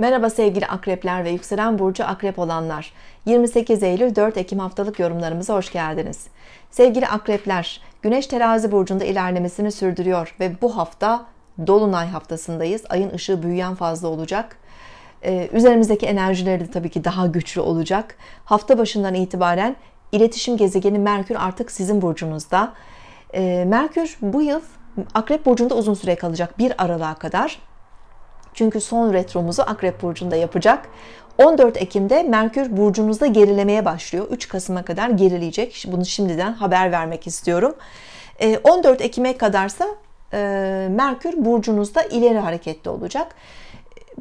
Merhaba sevgili akrepler ve yükselen burcu akrep olanlar. 28 Eylül 4 Ekim haftalık yorumlarımıza hoş geldiniz. Sevgili akrepler, Güneş terazi burcunda ilerlemesini sürdürüyor ve bu hafta Dolunay haftasındayız. Ayın ışığı büyüyen fazla olacak. Ee, üzerimizdeki enerjileri de tabii ki daha güçlü olacak. Hafta başından itibaren iletişim gezegeni Merkür artık sizin burcunuzda. Ee, Merkür bu yıl Akrep burcunda uzun süre kalacak bir aralığa kadar. Çünkü son retromuzu Akrep Burcu'nda yapacak. 14 Ekim'de Merkür burcunuzda gerilemeye başlıyor. 3 Kasım'a kadar gerileyecek. Bunu şimdiden haber vermek istiyorum. 14 ee, Ekim'e kadarsa e, Merkür burcunuzda ileri hareketli olacak.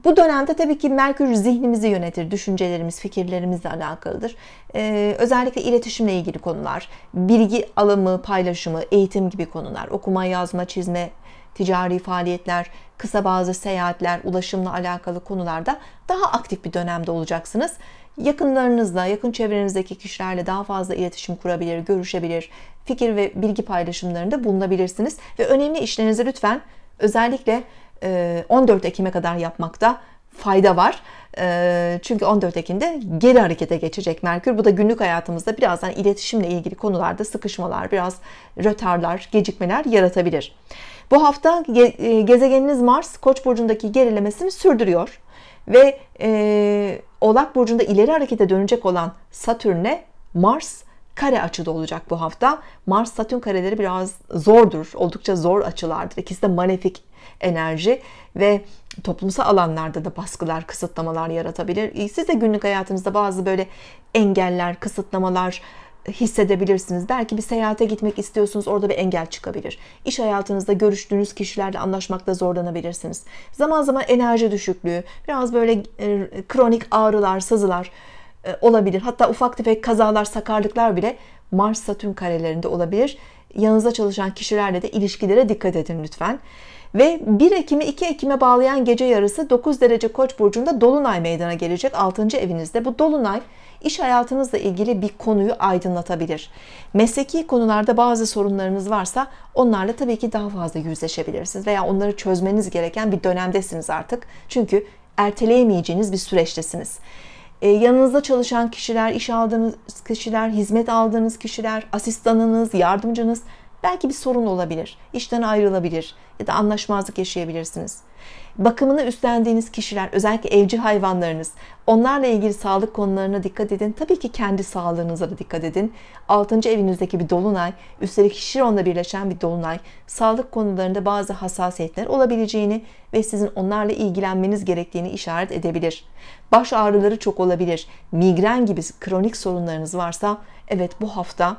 Bu dönemde tabii ki Merkür zihnimizi yönetir, düşüncelerimiz, fikirlerimizle alakalıdır. Ee, özellikle iletişimle ilgili konular, bilgi alımı, paylaşımı, eğitim gibi konular, okuma, yazma, çizme, ticari faaliyetler, kısa bazı seyahatler, ulaşımla alakalı konularda daha aktif bir dönemde olacaksınız. Yakınlarınızla, yakın çevrenizdeki kişilerle daha fazla iletişim kurabilir, görüşebilir, fikir ve bilgi paylaşımlarında bulunabilirsiniz. Ve önemli işlerinizi lütfen özellikle 14 Ekim'e kadar yapmakta fayda var. Ee, çünkü 14 Ekim'de geri harekete geçecek Merkür. Bu da günlük hayatımızda birazdan iletişimle ilgili konularda sıkışmalar, biraz rötarlar, gecikmeler yaratabilir. Bu hafta e, gezegeniniz Mars Koç burcundaki gerilemesini sürdürüyor ve e, Oğlak burcunda ileri harekete dönecek olan Satürn'e Mars kare açıda olacak bu hafta. Mars Satürn kareleri biraz zordur. Oldukça zor açılardır. İkisi de manefik enerji ve toplumsal alanlarda da baskılar, kısıtlamalar yaratabilir. Siz de günlük hayatınızda bazı böyle engeller, kısıtlamalar hissedebilirsiniz. Belki bir seyahate gitmek istiyorsunuz, orada bir engel çıkabilir. İş hayatınızda görüştüğünüz kişilerle anlaşmakta zorlanabilirsiniz. Zaman zaman enerji düşüklüğü, biraz böyle e, kronik ağrılar, sızılar e, olabilir. Hatta ufak tefek kazalar, sakarlıklar bile Mars-Satürn karelerinde olabilir. Yanınızda çalışan kişilerle de ilişkilere dikkat edin lütfen ve 1 Ekim'i 2 Ekim'e bağlayan gece yarısı 9 derece Koç burcunda dolunay meydana gelecek 6. evinizde. Bu dolunay iş hayatınızla ilgili bir konuyu aydınlatabilir. Mesleki konularda bazı sorunlarınız varsa onlarla tabii ki daha fazla yüzleşebilirsiniz veya onları çözmeniz gereken bir dönemdesiniz artık. Çünkü erteleyemeyeceğiniz bir süreçtesiniz. E, yanınızda çalışan kişiler, iş aldığınız kişiler, hizmet aldığınız kişiler, asistanınız, yardımcınız Belki bir sorun olabilir, işten ayrılabilir ya da anlaşmazlık yaşayabilirsiniz. Bakımını üstlendiğiniz kişiler, özellikle evcil hayvanlarınız, onlarla ilgili sağlık konularına dikkat edin. Tabii ki kendi sağlığınıza da dikkat edin. 6. evinizdeki bir dolunay, üstelik Şiron'la birleşen bir dolunay, sağlık konularında bazı hassasiyetler olabileceğini ve sizin onlarla ilgilenmeniz gerektiğini işaret edebilir. Baş ağrıları çok olabilir. Migren gibi kronik sorunlarınız varsa, evet bu hafta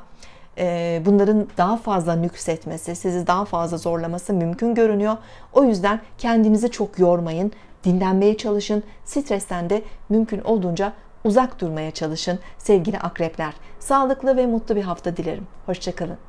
bunların daha fazla nüksetmesi, sizi daha fazla zorlaması mümkün görünüyor. O yüzden kendinizi çok yormayın, dinlenmeye çalışın, stresten de mümkün olduğunca uzak durmaya çalışın sevgili akrepler. Sağlıklı ve mutlu bir hafta dilerim. Hoşçakalın.